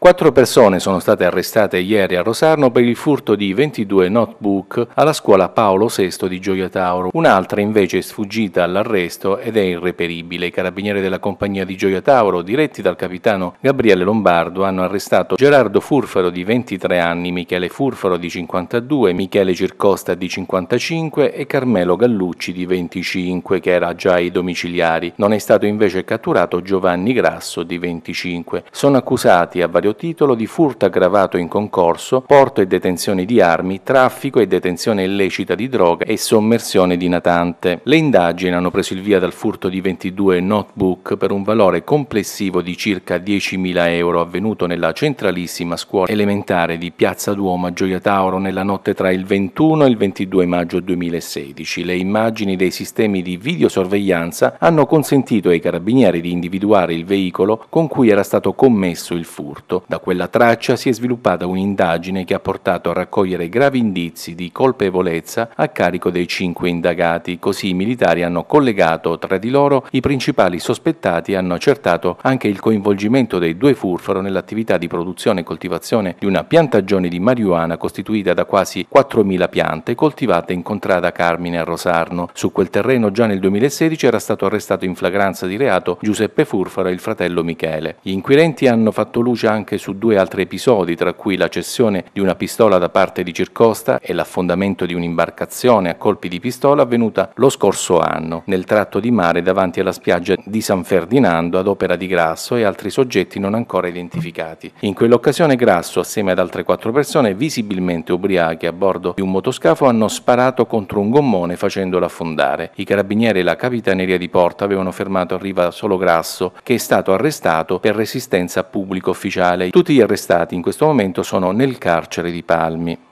Quattro persone sono state arrestate ieri a Rosarno per il furto di 22 notebook alla scuola Paolo VI di Gioia Tauro. Un'altra invece è sfuggita all'arresto ed è irreperibile. I carabinieri della compagnia di Gioia Tauro, diretti dal capitano Gabriele Lombardo, hanno arrestato Gerardo Furfaro di 23 anni, Michele Furfaro di 52, Michele Circosta di 55 e Carmelo Gallucci di 25, che era già ai domiciliari. Non è stato invece catturato Giovanni Grasso di 25. Sono accusati a vario vario titolo di furto aggravato in concorso, porto e detenzione di armi, traffico e detenzione illecita di droga e sommersione di natante. Le indagini hanno preso il via dal furto di 22 notebook per un valore complessivo di circa 10.000 euro avvenuto nella centralissima scuola elementare di Piazza Duomo a Gioia Tauro nella notte tra il 21 e il 22 maggio 2016. Le immagini dei sistemi di videosorveglianza hanno consentito ai carabinieri di individuare il veicolo con cui era stato commesso il furto. Da quella traccia si è sviluppata un'indagine che ha portato a raccogliere gravi indizi di colpevolezza a carico dei cinque indagati, così i militari hanno collegato tra di loro i principali sospettati e hanno accertato anche il coinvolgimento dei due furfaro nell'attività di produzione e coltivazione di una piantagione di marijuana costituita da quasi 4.000 piante coltivate in contrada Carmine a Rosarno. Su quel terreno già nel 2016 era stato arrestato in flagranza di reato Giuseppe Furfaro e il fratello Michele. Gli inquirenti hanno fatto luce anche anche su due altri episodi, tra cui la cessione di una pistola da parte di Circosta e l'affondamento di un'imbarcazione a colpi di pistola avvenuta lo scorso anno nel tratto di mare davanti alla spiaggia di San Ferdinando ad opera di Grasso e altri soggetti non ancora identificati. In quell'occasione Grasso, assieme ad altre quattro persone visibilmente ubriache a bordo di un motoscafo, hanno sparato contro un gommone facendolo affondare. I carabinieri e la capitaneria di Porta avevano fermato a riva solo Grasso, che è stato arrestato per resistenza a pubblico ufficiale tutti gli arrestati in questo momento sono nel carcere di Palmi.